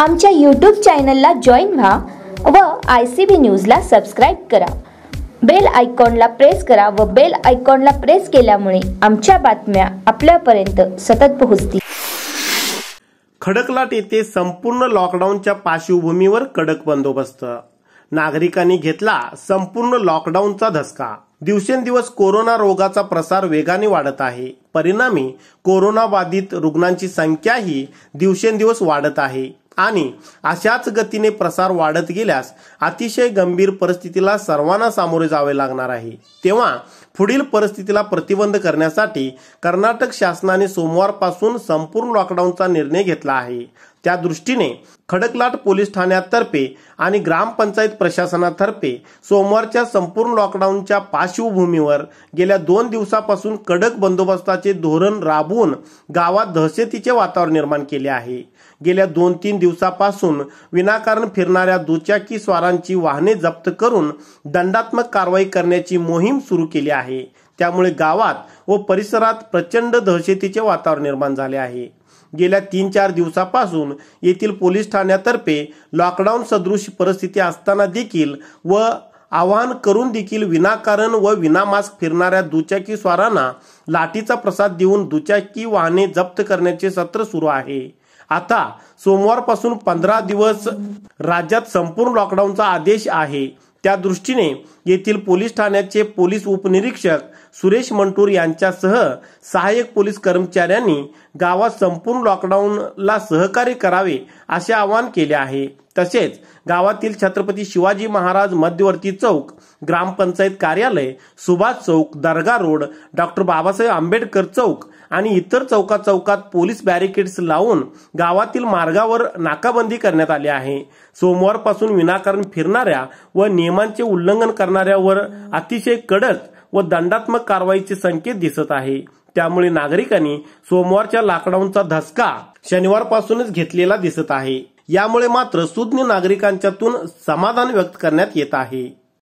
आमच्या यूट्यूब चॅनलला जॉईन व्हा व आय सी बी न्यूजला सबस्क्राईब करा बेल आयकॉनला प्रेस करा व बेल आयकॉनला प्रेस केल्यामुळे आमच्या बातम्या आपल्यापर्यंत सतत पोहोचतील खडकलाट येथे संपूर्ण लॉकडाऊनच्या पार्श्वभूमीवर कडक बंदोबस्त नागरिकांनी घेतला संपूर्ण लॉकडाऊनचा धसका दिवसेंदिवस कोरोना रोगाचा प्रसार वेगाने वाढत आहे परिणामी कोरोनाबाधित रुग्णांची संख्याही दिवसेंदिवस वाढत आहे आणि अशाच गतीने प्रसार वाढत गेल्यास अतिशय गंभीर परिस्थितीला सर्वांना सामोरे जावे लागणार आहे तेव्हा पुढील परिस्थितीला प्रतिबंध करण्यासाठी कर्नाटक शासनाने सोमवारपासून संपूर्ण लॉकडाऊनचा निर्णय घेतला आहे त्या दृष्टीने खडकलाट पोलीस ठाण्यातर्फे आणि ग्रामपंचायत प्रशासनातर्फे सोमवारच्या संपूर्ण लॉकडाऊनच्या पार्श्वभूमीवर गेल्या दोन दिवसापासून कडक बंदोबस्ताचे धोरण राबवून गावात दहशतीचे वातावरण निर्माण केले आहे गेल्या दोन तीन दिवसापासून विनाकारण फिरणाऱ्या दुचाकी स्वारांची वाहने जप्त करून दंडात्मक कारवाई करण्याची मोहीम सुरू केली आहे त्यामुळे गावात व परिसरात प्रचंड दहशतीचे वातावरण निर्माण झाले आहे गेल्या तीन चार दिवसापासून येथील पोलीस ठाण्यातर्फे लॉकडाऊन सदृश परिस्थिती असताना देखील व आवाहन करून देखील विनाकारण व विनामास्क फिरणाऱ्या दुचाकी स्वारांना लाठीचा प्रसाद देऊन दुचाकी वाहने जप्त करण्याचे सत्र सुरू आहे आता सोमवारपासून पंधरा दिवस राज्यात संपूर्ण लॉकडाऊनचा आदेश आहे त्या दृष्टीने येथील पोलीस ठाण्याचे पोलीस उपनिरीक्षक सुरेश मंटूर यांच्यासह सहाय्यक पोलीस कर्मचाऱ्यांनी गावात संपूर्ण लॉकडाऊनला सहकार्य करावे असे आवाहन केले आहे तसेच गावातील छत्रपती शिवाजी महाराज मध्यवर्ती चौक ग्रामपंचायत कार्यालय सुभाष चौक दर्गा रोड डॉक्टर बाबासाहेब आंबेडकर चौक आणि इतर चौका चौकात पोलीस बॅरिकेड्स लावून गावातील मार्गावर नाकाबंदी करण्यात आली आहे सोमवारपासून विनाकारण फिरणाऱ्या व नियमांचे उल्लंघन करणाऱ्यावर अतिशय कडक व दंडात्मक कारवाईचे संकेत दिसत आहे त्यामुळे नागरिकांनी सोमवारच्या लाकडाऊनचा धसका शनिवारपासूनच घेतलेला दिसत आहे यामुळे मात्र सुज्ञ नागरिकांच्यातून समाधान व्यक्त करण्यात येत आहे